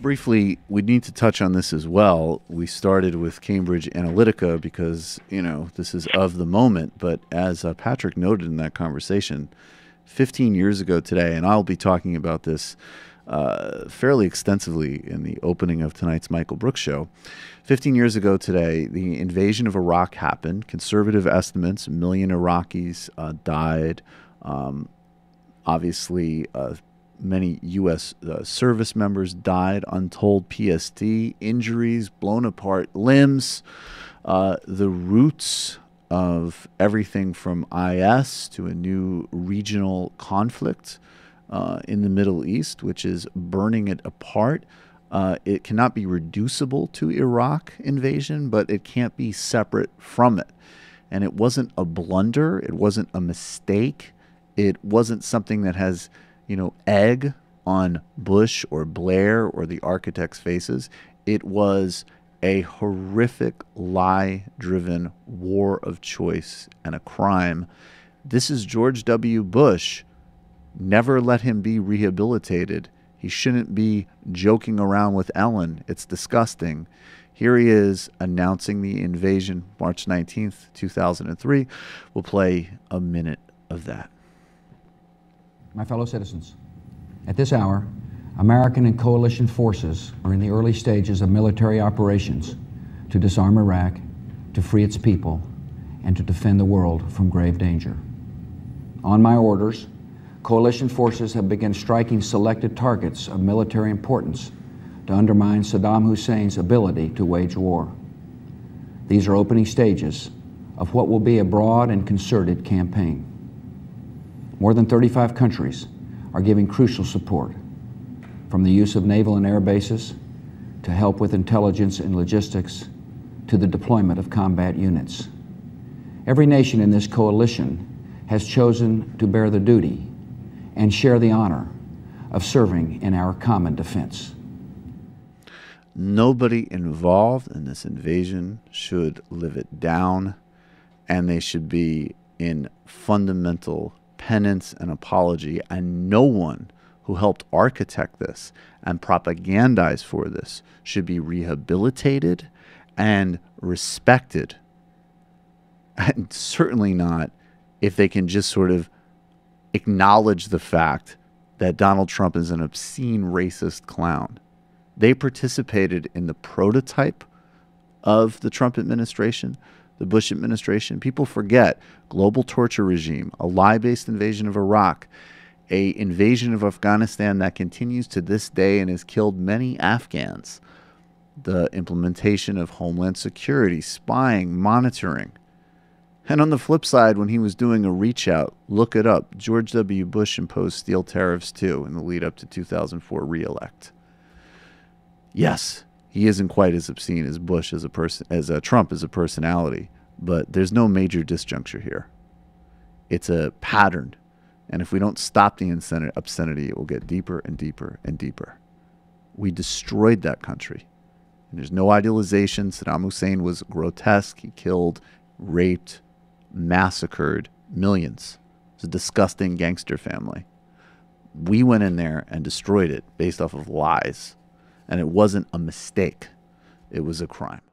Briefly, we need to touch on this as well. We started with Cambridge Analytica because, you know, this is of the moment. But as uh, Patrick noted in that conversation, 15 years ago today, and I'll be talking about this uh, fairly extensively in the opening of tonight's Michael Brooks show. 15 years ago today, the invasion of Iraq happened. Conservative estimates, a million Iraqis uh, died. Um, obviously, uh, Many U.S. Uh, service members died, untold PSD injuries, blown apart limbs. Uh, the roots of everything from IS to a new regional conflict uh, in the Middle East, which is burning it apart. Uh, it cannot be reducible to Iraq invasion, but it can't be separate from it. And it wasn't a blunder. It wasn't a mistake. It wasn't something that has you know, egg on Bush or Blair or the architects' faces. It was a horrific, lie driven war of choice and a crime. This is George W. Bush. Never let him be rehabilitated. He shouldn't be joking around with Ellen. It's disgusting. Here he is announcing the invasion March 19th, 2003. We'll play a minute of that. My fellow citizens, at this hour, American and coalition forces are in the early stages of military operations to disarm Iraq, to free its people, and to defend the world from grave danger. On my orders, coalition forces have begun striking selected targets of military importance to undermine Saddam Hussein's ability to wage war. These are opening stages of what will be a broad and concerted campaign. More than 35 countries are giving crucial support, from the use of naval and air bases to help with intelligence and logistics to the deployment of combat units. Every nation in this coalition has chosen to bear the duty and share the honor of serving in our common defense. Nobody involved in this invasion should live it down, and they should be in fundamental penance and apology, and no one who helped architect this and propagandize for this should be rehabilitated and respected. And certainly not if they can just sort of acknowledge the fact that Donald Trump is an obscene racist clown. They participated in the prototype of the Trump administration the Bush administration. People forget global torture regime, a lie-based invasion of Iraq, a invasion of Afghanistan that continues to this day and has killed many Afghans. The implementation of homeland security, spying, monitoring. And on the flip side, when he was doing a reach out, look it up, George W. Bush imposed steel tariffs too in the lead up to 2004 reelect. Yes, he isn't quite as obscene as Bush as a person, as uh, Trump as a personality. But there's no major disjuncture here. It's a pattern, and if we don't stop the obscenity, it will get deeper and deeper and deeper. We destroyed that country. And there's no idealization. Saddam Hussein was grotesque. He killed, raped, massacred millions. It's a disgusting gangster family. We went in there and destroyed it based off of lies and it wasn't a mistake, it was a crime.